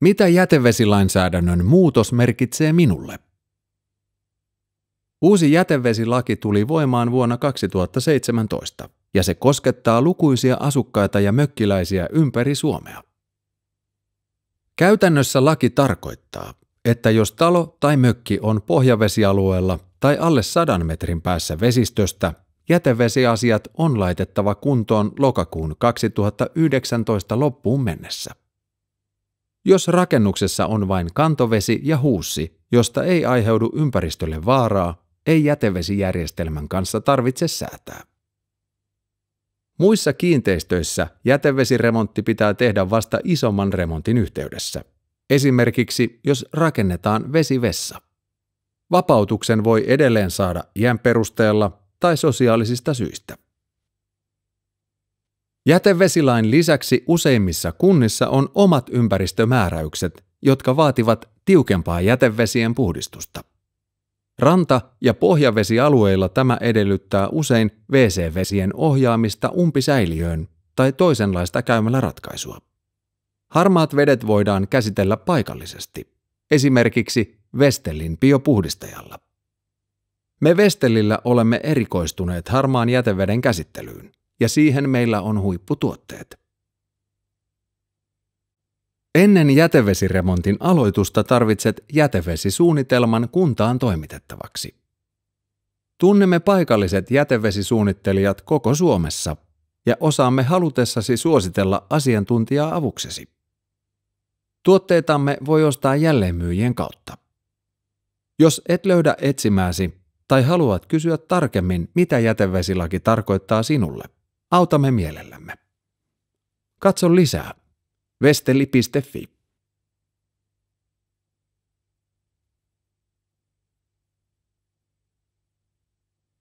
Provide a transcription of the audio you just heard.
Mitä jätevesilainsäädännön muutos merkitsee minulle? Uusi jätevesilaki tuli voimaan vuonna 2017 ja se koskettaa lukuisia asukkaita ja mökkiläisiä ympäri Suomea. Käytännössä laki tarkoittaa, että jos talo tai mökki on pohjavesialueella tai alle sadan metrin päässä vesistöstä, jätevesiasiat on laitettava kuntoon lokakuun 2019 loppuun mennessä. Jos rakennuksessa on vain kantovesi ja huussi, josta ei aiheudu ympäristölle vaaraa, ei jätevesijärjestelmän kanssa tarvitse säätää. Muissa kiinteistöissä jätevesiremontti pitää tehdä vasta isomman remontin yhteydessä. Esimerkiksi jos rakennetaan vesivessa. Vapautuksen voi edelleen saada iän perusteella tai sosiaalisista syistä. Jätevesilain lisäksi useimmissa kunnissa on omat ympäristömääräykset, jotka vaativat tiukempaa jätevesien puhdistusta. Ranta- ja pohjavesialueilla tämä edellyttää usein WC-vesien ohjaamista umpisäiliöön tai toisenlaista käymällä ratkaisua. Harmaat vedet voidaan käsitellä paikallisesti, esimerkiksi Vestellin biopuhdistajalla. Me Vestellillä olemme erikoistuneet harmaan jäteveden käsittelyyn – ja siihen meillä on huipputuotteet. Ennen jätevesiremontin aloitusta tarvitset jätevesisuunnitelman kuntaan toimitettavaksi. Tunnemme paikalliset jätevesisuunnittelijat koko Suomessa ja osaamme halutessasi suositella asiantuntijaa avuksesi. Tuotteitamme voi ostaa jälleenmyyjien kautta. Jos et löydä etsimääsi tai haluat kysyä tarkemmin, mitä jätevesilaki tarkoittaa sinulle, Autamme mielellämme. Katso lisää. vesteli.fi